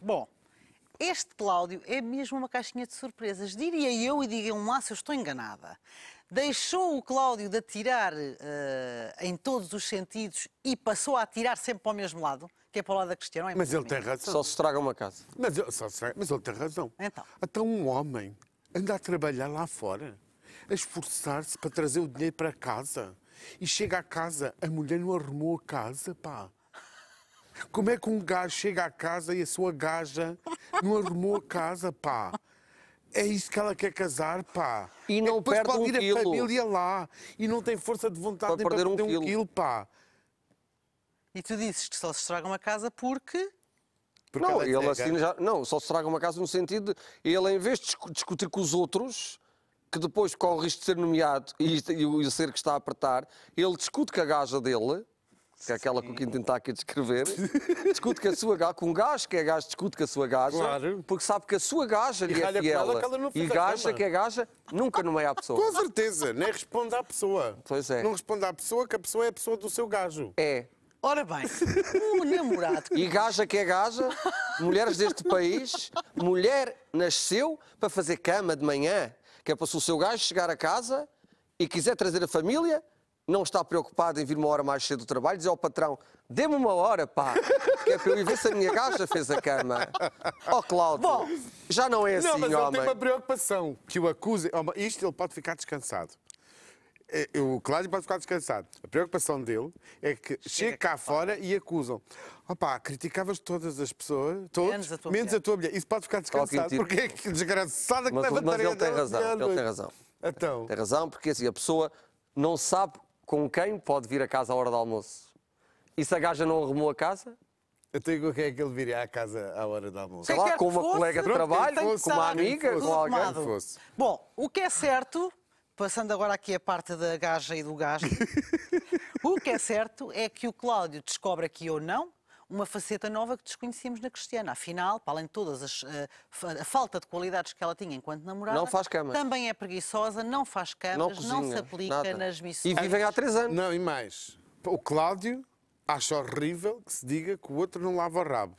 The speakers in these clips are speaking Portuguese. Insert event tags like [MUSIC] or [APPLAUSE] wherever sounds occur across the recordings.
Bom, este Cláudio é mesmo uma caixinha de surpresas. Diria eu e digam lá se eu estou enganada. Deixou o Cláudio de atirar uh, em todos os sentidos e passou a atirar sempre para o mesmo lado, que é para o lado da Cristiano. É mas ele tem razão. Só se estraga uma casa. Mas, eu, só mas ele tem razão. Então. Até um homem anda a trabalhar lá fora, a esforçar-se para trazer o dinheiro para casa. E chega à casa, a mulher não arrumou a casa, pá. Como é que um gajo chega à casa e a sua gaja não arrumou a casa, pá? É isso que ela quer casar, pá. E é não é depois perde pode um ir quilo. a família lá e não tem força de vontade nem perder para perder um, um quilo. pá. E tu dizes que só se estraga uma casa porque porque não, ele é assim já, não, só se traga uma casa no sentido de ele, em vez de discutir com os outros, que depois corre o risco de ser nomeado e, e, e o está a apertar, ele discute com a gaja dele que é aquela que o Quintino está aqui a descrever, [LAUGHS] discute com a sua gaja, com um gajo que é gajo, discute com a sua gaja, claro. porque sabe que a sua gaja lhe é fiel. E gaja que é gaja, nunca nomeia a é pessoa. Com certeza, nem responde à pessoa. Pois é. Não responde à pessoa, que a pessoa é a pessoa do seu gajo. É. Ora bem, um namorado. E gaja que é gaja, mulheres deste país, mulher nasceu para fazer cama de manhã, que é para se o seu gajo chegar a casa e quiser trazer a família, não está preocupado em vir uma hora mais cedo do trabalho, diz ao patrão: dê-me uma hora, pá, que é para eu ir ver se a minha gaja fez a cama. Ó oh, Cláudio, já não é assim, homem. Não, mas homem. ele tem uma preocupação, que o acuse. Oh, isto ele pode ficar descansado. É, é, o Cláudio pode ficar descansado. A preocupação dele é que chega, cá, fora, e acusam. opa oh, criticavas todas as pessoas, todos, menos, a tua, menos a tua, mulher. Isso pode ficar descansado, tipo... porque é que desgraçada que mas, a mas ele tem razão, ele tem razão. Então. Tem razão, porque assim, a pessoa não sabe com quem pode vir a casa à hora do almoço. E se a gaja não arrumou a casa? Eu tenho com quem é que ele viria à casa à hora do almoço. Sei lá, com uma fosse, colega de trabalho, fosse, com uma amiga, fosse, com alguém. Que fosse. Bom, o que é certo, passando agora aqui a parte da gaja e do gajo, [LAUGHS] o que é certo é que o Cláudio descobre aqui ou não, uma faceta nova que desconhecíamos na Cristiana. Afinal, para além de todas as, eh, a falta de qualidades que ela tinha enquanto namorada, não faz camas. também é preguiçosa, não faz camas, não, não, se aplica nada. nas missões. E vivem há três anos. Não, e mais, o Cláudio acha horrível que se diga que o outro não lava o rabo.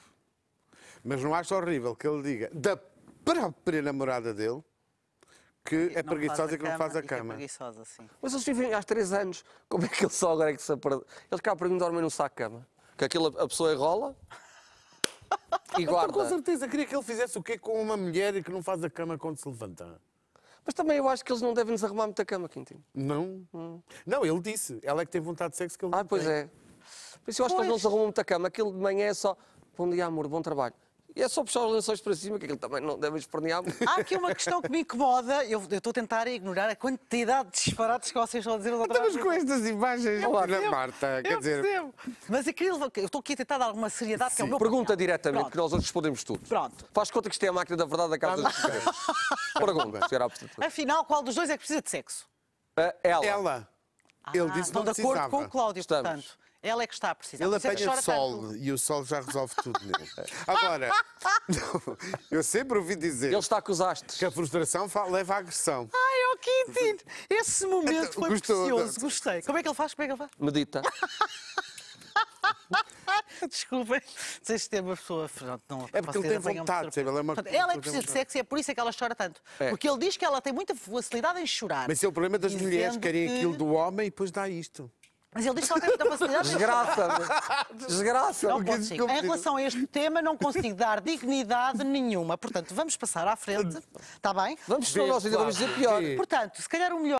Mas não acha horrível que ele diga da própria namorada dele que é preguiçosa e que não faz a cama. É Mas eles vivem há três anos. Como é que ele só agora é que se apre... ele cá para mim dormem num saco de cama que aquilo a pessoa enrola e então, guarda. Então, com certeza, queria que ele fizesse o quê com uma mulher e que não faz a cama quando se levanta? Mas também eu acho que eles não devem nos arrumar muita cama, Quintino. Não? Hum. Não, ele disse. Ela é que tem vontade de sexo que ele ah, não pois é. Por isso eu acho pois. que eles não se arrumam muita cama. Aquilo de manhã é só bom dia, amor, bom trabalho. E é só puxar os lençóis para cima, que aquilo também não deve espernear muito. Há aqui uma questão que me incomoda, eu estou a tentar ignorar a quantidade de disparates que vocês estão a dizer. Estamos com estas imagens lá na Marta, eu quer dizer... Percebo. Mas aquilo, eu estou aqui a tentar dar alguma seriedade, Sim. que é o meu Pergunta opinião. diretamente, Pronto. que nós hoje respondemos tudo. Pronto. Faz conta que isto é a máquina da verdade da Casa dos Segredos. [LAUGHS] Pergunta, senhora Apresentadora. Afinal, qual dos dois é que precisa de sexo? ela. Ela. Ah, Ele disse ah, não então, de acordo com o Cláudio, Estamos. portanto. Ela é que está a precisar. Ele apanha sol tanto. e o sol já resolve tudo. Agora, [LAUGHS] eu sempre ouvi dizer. Ele está com os astros. Que a frustração leva à agressão. Ai, oh Quintino, esse momento então, foi Gostou, precioso, não. gostei. Como é que ele faz? Como é que ele faz? Medita. [LAUGHS] Desculpem, este tema pessoa não É porque ele tem vontade, sabe? É ela é, uma... ela é precisa de sexo e é por isso é que ela chora tanto. É. Porque ele diz que ela tem muita facilidade em chorar. Mas é o problema das mulheres, que querem aquilo do homem e depois dá isto. Mas ele diz que ele tem muita facilidade. Desgraça. [LAUGHS] Desgraça. Não consigo. Em relação a este tema, não consigo dar dignidade nenhuma. Portanto, vamos passar à frente. Está bem? Vamos, Vê, nós ainda claro. vamos dizer pior. Portanto, se calhar o melhor.